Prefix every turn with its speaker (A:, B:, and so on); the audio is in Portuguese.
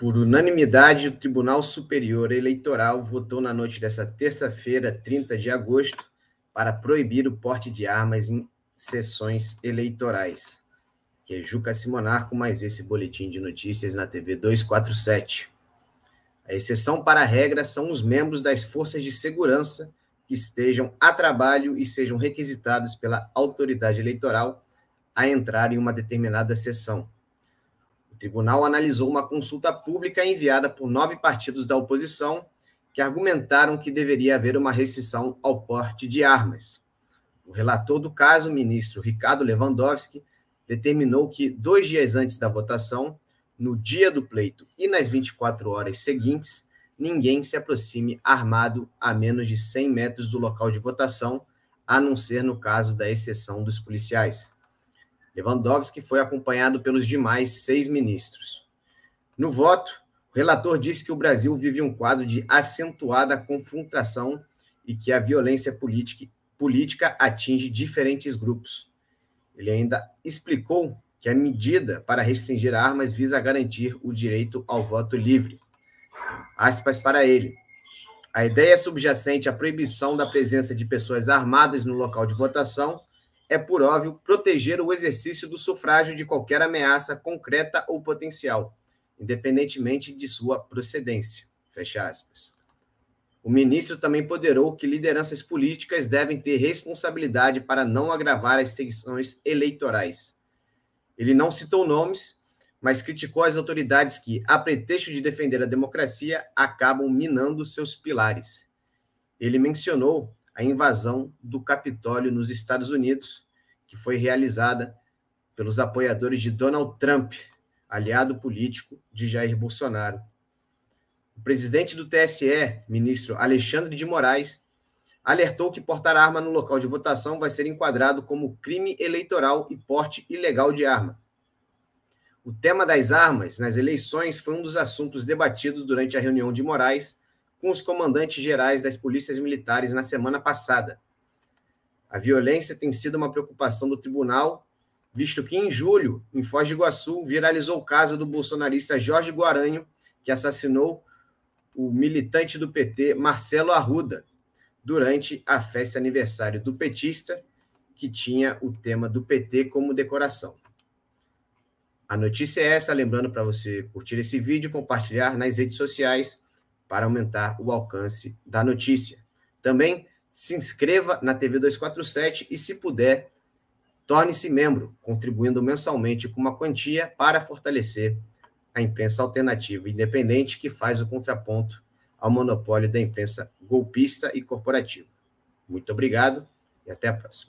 A: Por unanimidade, o Tribunal Superior Eleitoral votou na noite desta terça-feira, 30 de agosto, para proibir o porte de armas em sessões eleitorais. Que é Juca Simonarco, mais esse boletim de notícias na TV 247. A exceção para a regra são os membros das forças de segurança que estejam a trabalho e sejam requisitados pela autoridade eleitoral a entrar em uma determinada sessão tribunal analisou uma consulta pública enviada por nove partidos da oposição que argumentaram que deveria haver uma restrição ao porte de armas. O relator do caso, ministro Ricardo Lewandowski, determinou que, dois dias antes da votação, no dia do pleito e nas 24 horas seguintes, ninguém se aproxime armado a menos de 100 metros do local de votação, a não ser no caso da exceção dos policiais. Lewandowski foi acompanhado pelos demais seis ministros. No voto, o relator disse que o Brasil vive um quadro de acentuada confrontação e que a violência política, política atinge diferentes grupos. Ele ainda explicou que a medida para restringir armas visa garantir o direito ao voto livre. Aspas para ele. A ideia subjacente à proibição da presença de pessoas armadas no local de votação é, por óbvio, proteger o exercício do sufrágio de qualquer ameaça concreta ou potencial, independentemente de sua procedência. Fecha aspas. O ministro também ponderou que lideranças políticas devem ter responsabilidade para não agravar as tensões eleitorais. Ele não citou nomes, mas criticou as autoridades que, a pretexto de defender a democracia, acabam minando seus pilares. Ele mencionou a invasão do Capitólio nos Estados Unidos, que foi realizada pelos apoiadores de Donald Trump, aliado político de Jair Bolsonaro. O presidente do TSE, ministro Alexandre de Moraes, alertou que portar arma no local de votação vai ser enquadrado como crime eleitoral e porte ilegal de arma. O tema das armas nas eleições foi um dos assuntos debatidos durante a reunião de Moraes com os comandantes gerais das polícias militares na semana passada. A violência tem sido uma preocupação do tribunal, visto que em julho, em Foz do Iguaçu, viralizou o caso do bolsonarista Jorge Guaranho, que assassinou o militante do PT Marcelo Arruda durante a festa aniversário do petista, que tinha o tema do PT como decoração. A notícia é essa, lembrando para você curtir esse vídeo, compartilhar nas redes sociais para aumentar o alcance da notícia. Também se inscreva na TV 247 e, se puder, torne-se membro, contribuindo mensalmente com uma quantia para fortalecer a imprensa alternativa independente que faz o contraponto ao monopólio da imprensa golpista e corporativa. Muito obrigado e até a próxima.